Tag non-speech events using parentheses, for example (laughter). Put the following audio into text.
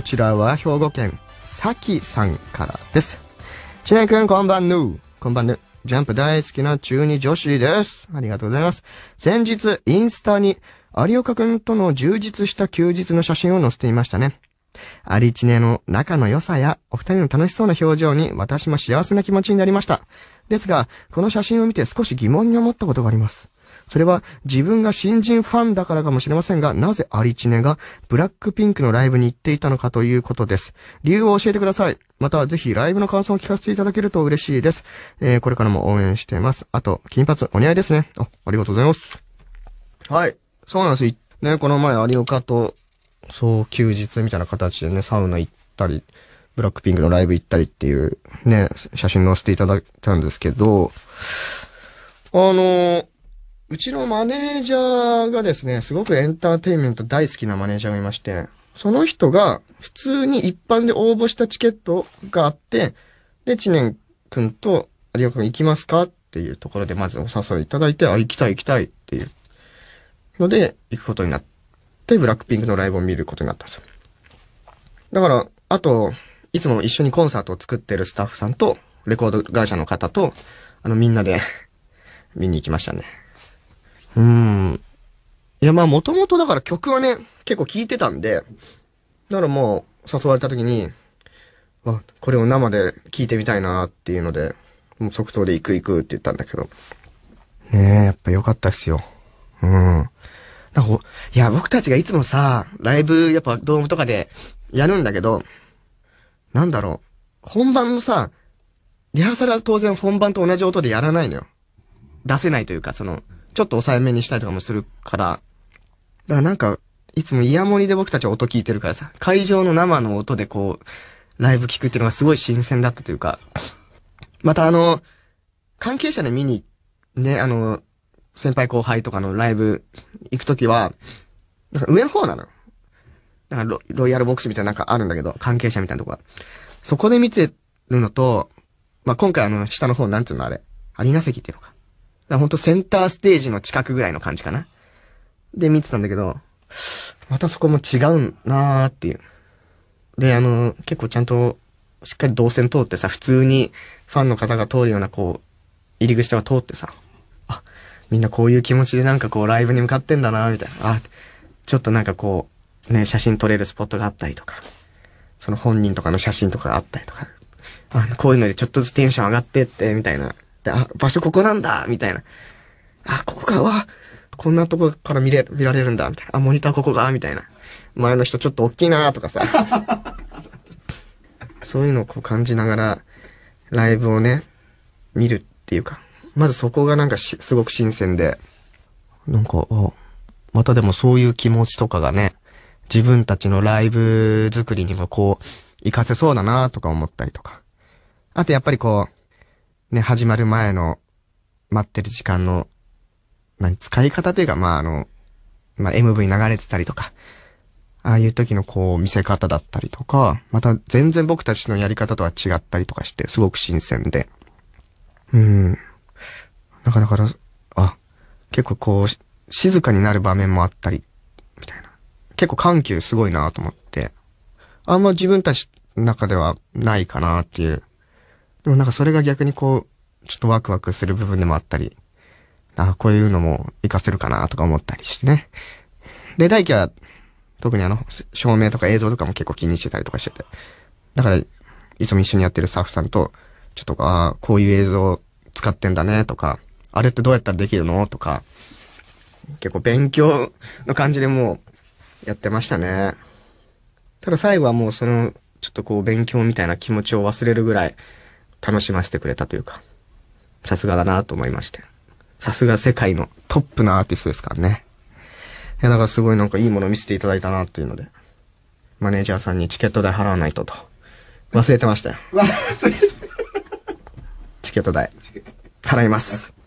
こちらは兵庫県、さきさんからです。ちねくん、こんばんぬ。こんばんぬ。ジャンプ大好きな中二女子です。ありがとうございます。先日、インスタに、有岡くんとの充実した休日の写真を載せていましたね。ありチネの仲の良さや、お二人の楽しそうな表情に私も幸せな気持ちになりました。ですが、この写真を見て少し疑問に思ったことがあります。それは自分が新人ファンだからかもしれませんが、なぜアリチネがブラックピンクのライブに行っていたのかということです。理由を教えてください。また、ぜひライブの感想を聞かせていただけると嬉しいです。えー、これからも応援しています。あと、金髪、お似合いですね。あ、ありがとうございます。はい。そうなんです。ね、この前、有岡と、そう、休日みたいな形でね、サウナ行ったり、ブラックピンクのライブ行ったりっていう、ね、写真載せていただいたんですけど、あのー、うちのマネージャーがですね、すごくエンターテインメント大好きなマネージャーがいまして、その人が普通に一般で応募したチケットがあって、で、知念くんと有岡くん行きますかっていうところでまずお誘いいただいて、あ、行きたい行きたいっていうので行くことになって、ブラックピンクのライブを見ることになったんですよ。だから、あと、いつも一緒にコンサートを作ってるスタッフさんと、レコード会社の方と、あの、みんなで (laughs) 見に行きましたね。うん。いや、まあ、もともとだから曲はね、結構聴いてたんで、だからもう、誘われた時に、あ、これを生で聴いてみたいなっていうので、もう即答で行く行くって言ったんだけど。ねえ、やっぱ良かったっすよ。うん。いや、僕たちがいつもさ、ライブ、やっぱドームとかでやるんだけど、なんだろう。本番もさ、リハーサルは当然本番と同じ音でやらないのよ。出せないというか、その、ちょっと抑えめにしたりとかもするから、だからなんか、いつもイヤモニで僕たちは音聞いてるからさ、会場の生の音でこう、ライブ聞くっていうのがすごい新鮮だったというか、またあの、関係者で見に、ね、あの、先輩後輩とかのライブ行くときは、なんか上の方なの。なんかロイヤルボックスみたいななんかあるんだけど、関係者みたいなとこは。そこで見てるのと、まあ、今回あの、下の方、なんていうのあれ、アリーナ席っていうのか。だほんとセンターステージの近くぐらいの感じかな。で、見てたんだけど、またそこも違うなーっていう。で、あの、結構ちゃんと、しっかり動線通ってさ、普通にファンの方が通るような、こう、入り口とか通ってさ、あ、みんなこういう気持ちでなんかこう、ライブに向かってんだなーみたいな。あ、ちょっとなんかこう、ね、写真撮れるスポットがあったりとか、その本人とかの写真とかがあったりとか、あこういうのでちょっとずつテンション上がってって、みたいなあ、場所ここなんだみたいな。あ、ここか、わ、こんなとこから見れ、見られるんだみたいな。あ、モニターここがみたいな。前の人ちょっと大きいなとかさ。(laughs) そういうのをこう感じながら、ライブをね、見るっていうか。まずそこがなんかし、すごく新鮮で。なんか、またでもそういう気持ちとかがね、自分たちのライブ作りにもこう、活かせそうだなとか思ったりとか。あとやっぱりこう、ね、始まる前の、待ってる時間の、何、使い方というか、まあ、あの、まあ、MV 流れてたりとか、ああいう時のこう、見せ方だったりとか、また全然僕たちのやり方とは違ったりとかして、すごく新鮮で。うん。なかなか、あ、結構こう、静かになる場面もあったり、みたいな。結構緩急すごいなと思って。あんま自分たちの中ではないかなっていうでもなんかそれが逆にこう、ちょっとワクワクする部分でもあったり、あこういうのも活かせるかなとか思ったりしてね。で、大輝は、特にあの、照明とか映像とかも結構気にしてたりとかしてて。だから、いつも一緒にやってるスタッフさんと、ちょっと、ああ、こういう映像使ってんだねとか、あれってどうやったらできるのとか、結構勉強の感じでもう、やってましたね。ただ最後はもうその、ちょっとこう勉強みたいな気持ちを忘れるぐらい、楽しませてくれたというか、さすがだなと思いまして。さすが世界のトップなアーティストですからね。いや、だからすごいなんかいいもの見せていただいたなっていうので、マネージャーさんにチケット代払わないとと。忘れてましたよ。(laughs) 忘れてチケット代。払います。